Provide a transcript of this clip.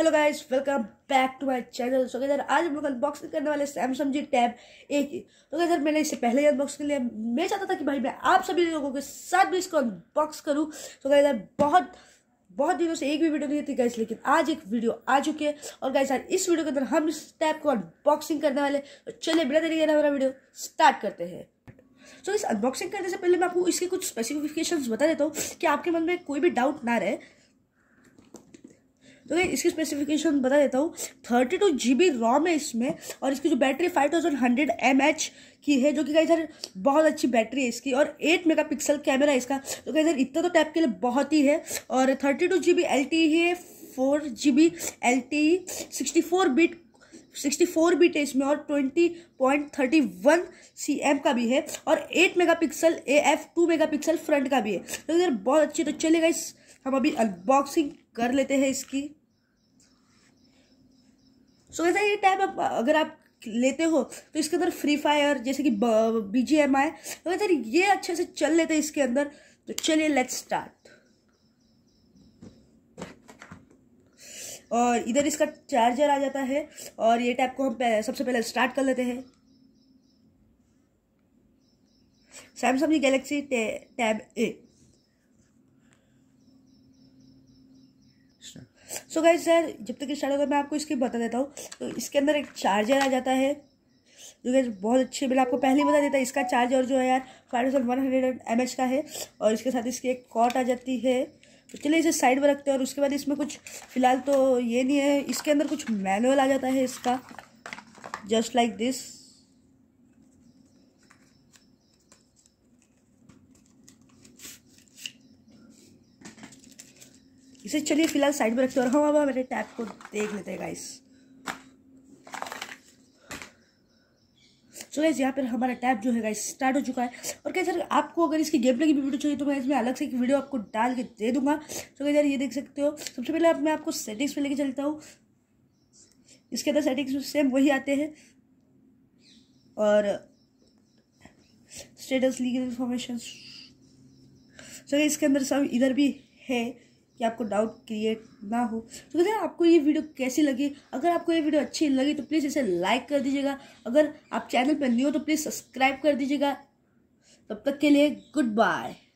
hello guys welcome back to my channel so sir आज हम लोग अनबॉक्सिंग करने वाले सैमसंग जी टैब एक की तो क्या सर मैंने इससे पहले ही अनबॉक्स लिया मैं चाहता था कि भाई मैं आप सभी लोगों के साथ भी इसको अनबॉक्स करूँ सो so, सर बहुत बहुत दिनों से एक भी वीडियो नहीं थी गाइस लेकिन आज एक वीडियो आ चुकी है और गाइस यार इस वीडियो के अंदर हम इस टैब को अनबॉक्सिंग करने वाले तो चलिए बिना तरीके हमारा वीडियो स्टार्ट करते हैं सो इस अनबॉक्सिंग करने से पहले मैं आपको इसके कुछ स्पेसिफिकेशंस बता देता हूँ कि आपके मन में कोई भी डाउट ना रहे तो इसकी स्पेसिफिकेशन बता देता हूँ थर्टी टू जी बी रॉम है इसमें और इसकी जो battery five thousand hundred M H की है जो कि कहीं सर बहुत अच्छी बैटरी है इसकी और एट मेगा पिक्सल कैमरा है इसका तो कहीं सर इतना तो टैप के लिए बहुत ही है और थर्टी टू जी बी एल टी है four G B L T sixty four bit sixty four bit है इसमें और twenty point thirty one C M का भी है और eight mega pixel A F two mega pixel front का भी है तो बहुत अच्छी तो चलेगा इस हम अभी अनबॉक्सिंग कर लेते हैं इसकी सो तो वैसा ये टैब अगर आप लेते हो तो इसके अंदर फ्री फायर जैसे कि बी जी एम आई वगैरह ये अच्छे से चल लेते हैं इसके अंदर तो चलिए लेट्स स्टार्ट और इधर इसका चार्जर आ जाता है और ये टैप को हम सबसे पहले स्टार्ट कर लेते हैं Samsung Galaxy tab A so guys यार जब तक स्टार्ट स्टार्ट होगा मैं आपको इसके बता देता हूँ तो इसके अंदर एक चार्जर आ जाता है जो गैस बहुत अच्छे मैंने आपको पहले ही बता देता है इसका चार्जर जो है यार five thousand one hundred M H का है और इसके साथ इसकी एक कॉट आ जाती है तो चलिए इसे साइड में रखते हैं और उसके बाद इसमें कुछ फ़िलहाल तो ये नहीं है इसके अंदर कुछ मैनुअल आ जाता है इसका जस्ट लाइक दिस इसे चलिए फिलहाल साइड में रखते और हम अब मेरे टैप को देख लेते हैं गाइस सो गाइज़ यहाँ पर हमारा टैप जो है गाइस स्टार्ट हो चुका है और क्या सर आपको अगर इसकी गेम प्ले की वीडियो चाहिए तो मैं इसमें अलग से एक वीडियो आपको डाल के दे दूंगा सो गाइज यार ये देख सकते हो सबसे पहले मैं आपको सेटिंग्स में लेके चलता हूँ इसके अंदर सेटिंग्स सेम वही आते हैं और स्टेटस लीगल इन्फॉर्मेशन सो इसके अंदर सब इधर भी है कि आपको डाउट क्रिएट ना हो तो बताए आपको ये वीडियो कैसी लगी अगर आपको ये वीडियो अच्छी लगी तो प्लीज़ इसे लाइक कर दीजिएगा अगर आप चैनल पर न्यू हो तो प्लीज़ सब्सक्राइब कर दीजिएगा तब तक के लिए गुड बाय